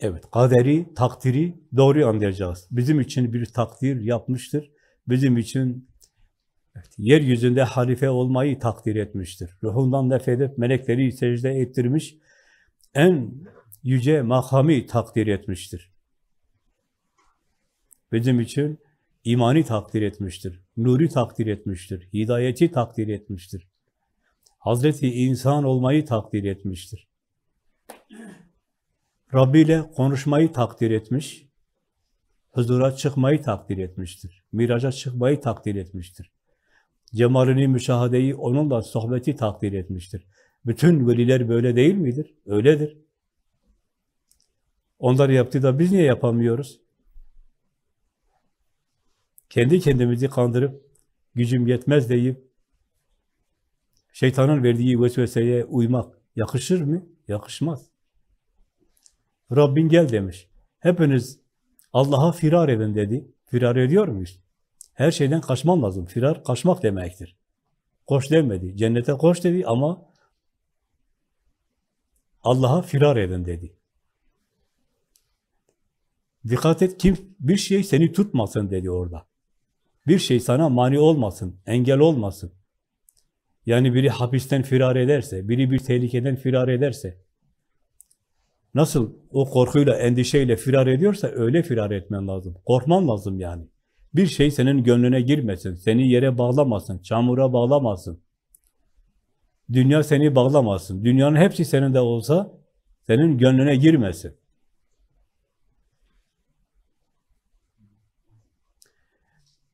Evet, kaderi, takdiri doğru anlayacağız. Bizim için bir takdir yapmıştır. Bizim için evet, yeryüzünde halife olmayı takdir etmiştir. Ruhundan nefedip melekleri secde ettirmiş, en yüce makamı takdir etmiştir. Bizim için imani takdir etmiştir, nuri takdir etmiştir, hidayeti takdir etmiştir. Hazreti insan olmayı takdir etmiştir. Rabbi ile konuşmayı takdir etmiş, huzura çıkmayı takdir etmiştir. Miraca çıkmayı takdir etmiştir. Cemalini, müşahadeyi, onunla sohbeti takdir etmiştir. Bütün veliler böyle değil midir? Öyledir. Onlar yaptı da biz niye yapamıyoruz? Kendi kendimizi kandırıp, gücüm yetmez deyip, şeytanın verdiği vesveseye uymak yakışır mı? Yakışmaz. Rabbin gel demiş. Hepiniz Allah'a firar edin dedi. Firar ediyor muyuz? Her şeyden kaçman lazım. Firar kaçmak demektir. Koş demedi. Cennete koş dedi ama Allah'a firar edin dedi. Dikkat et kim bir şey seni tutmasın dedi orada. Bir şey sana mani olmasın, engel olmasın. Yani biri hapisten firar ederse, biri bir tehlikeden firar ederse, Nasıl o korkuyla, endişeyle firar ediyorsa öyle firar etmen lazım. Korkman lazım yani. Bir şey senin gönlüne girmesin, seni yere bağlamasın, çamura bağlamasın. Dünya seni bağlamasın. Dünyanın hepsi senin de olsa senin gönlüne girmesin.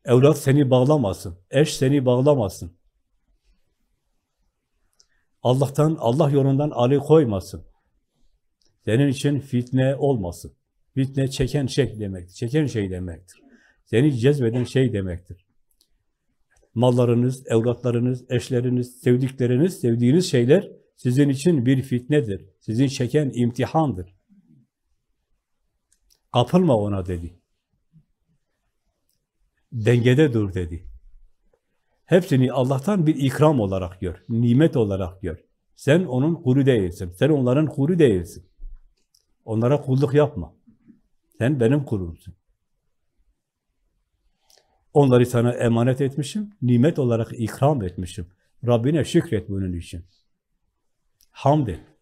Evlat seni bağlamasın, eş seni bağlamasın. Allah'tan, Allah yolundan alıkoymasın. Senin için fitne olmasın. Fitne çeken şey demektir. Çeken şey demektir. Seni cezbeden şey demektir. Mallarınız, evlatlarınız, eşleriniz, sevdikleriniz, sevdiğiniz şeyler sizin için bir fitnedir. Sizin çeken imtihandır. Kapılma ona dedi. Dengede dur dedi. Hepsini Allah'tan bir ikram olarak gör, nimet olarak gör. Sen onun huru değilsin, sen onların huru değilsin. Onlara kulluk yapma. Sen benim kulumsun. Onları sana emanet etmişim, nimet olarak ikram etmişim. Rabbine şükret bunun için. Hamd et.